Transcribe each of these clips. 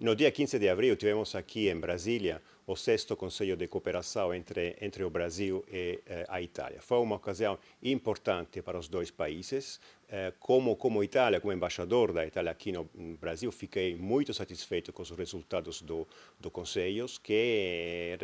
No dia 15 de abril, tivemos aqui em Brasília o sexto Conselho de Cooperação entre, entre o Brasil e eh, a Itália. Foi uma ocasião importante para os dois países. Eh, como, como Itália, como embaixador da Itália aqui no Brasil, fiquei muito satisfeito com os resultados do, do Conselho, que é,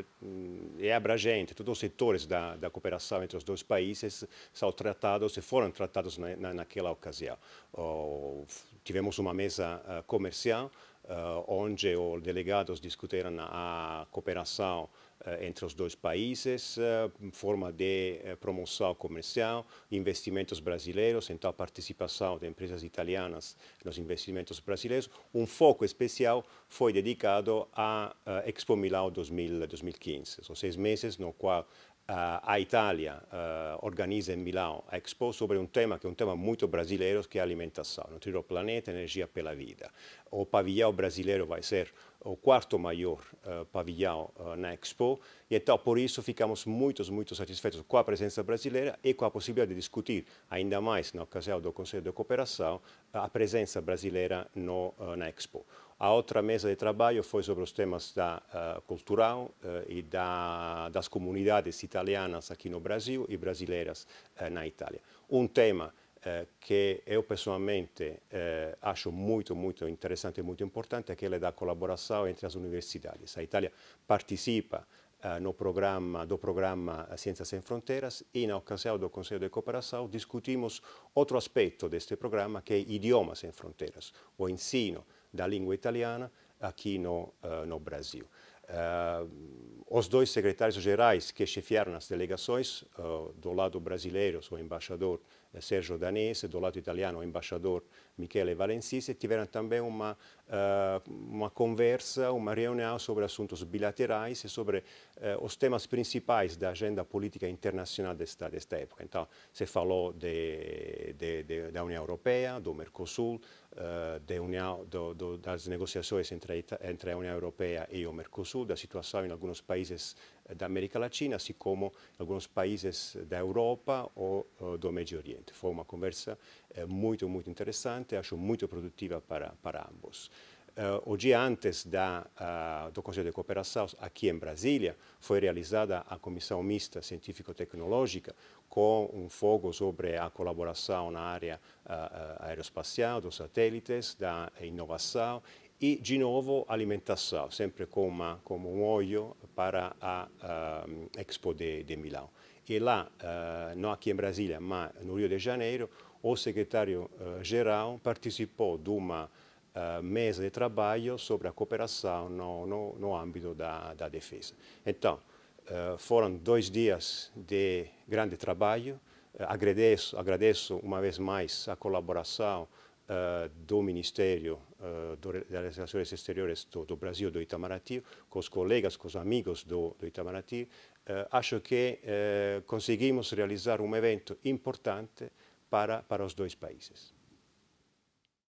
eh, é abrangente. Todos os setores da, da cooperação entre os dois países são tratados e foram tratados na, na, naquela ocasião. Oh, tivemos uma mesa uh, comercial eh, onde os delegados discutiram a cooperação eh, entre os dois países, eh, forma de promoção comercial, investimentos brasileiros, então a participação de empresas italianas nos investimentos brasileiros. Um foco especial foi dedicado à Expo Milão 2000, 2015. São seis meses no qual eh, a Itália uh, eh, organiza em Milão a Expo sobre um tema que é um tema muito brasileiro, que é alimentação, nutrir o planeta, energia pela vida. O pavilhão brasileiro vai ser o quarto maior uh, eh, pavilhão uh, na Expo, e então por isso ficamos muito, muito satisfeitos com a presença brasileira e com a possibilidade de discutir, ainda mais na ocasião do Conselho de Cooperação, a presença brasileira no, na Expo. A outra mesa de trabalho foi sobre os temas da uh, cultural uh, e da, das comunidades italianas aqui no Brasil e brasileiras uh, na Itália. Um tema que eu pessoalmente acho muito, muito interessante e muito importante, é aquele da colaboração entre as universidades. A Itália participa eh, no programa, do programa eh, Ciências Sem Fronteiras e na ocasião do Conselho de Cooperação discutimos outro aspecto deste programa que é Idiomas Sem Fronteiras, o ensino da língua italiana aqui no, eh, no Brasil. Uh, os dois secretários gerais que chefiaram as delegações, uh, do lado brasileiro, o embaixador Sergio Danese, do lado italiano o embaixador Michele e tiveram também uma, uh, eh, uma conversa, uma reunião sobre assuntos bilaterais e sobre uh, os temas principais da agenda política internacional desta, desta época. Então, se falou de, de, de, da União Europeia, do Mercosul, uh, União, do, do, das negociações entre entre a União Europeia e o Mercosul, da situação em alguns países da América Latina, assim como alguns países da Europa ou do Médio Oriente. Foi uma conversa eh, muito, muito interessante, acho muito produtiva para, para ambos. Uh, o dia antes da, uh, do Conselho de Cooperação, aqui em Brasília, foi realizada a Comissão Mista Científico-Tecnológica, com um foco sobre a colaboração na área uh, aeroespacial, dos satélites, da inovação e de novo alimentação, sempre com, uma, com um olho para a ehm, Expo de, de Milão. E lá, uh, não aqui em Brasília, mas no Rio de Janeiro, o secretário-geral eh, uh, participou de uma uh, mesa de trabalho sobre a cooperação no, no, no âmbito da, da, defesa. Então, foram dois dias de grande trabalho, agradeço, agradeço uma vez mais a colaboração uh, do Ministério uh, do, das Relações Exteriores do, do, Brasil, do Itamaraty, com os colegas, com os amigos do, do Itamaraty, uh, acho que conseguimos realizar um evento importante para, para os dois países.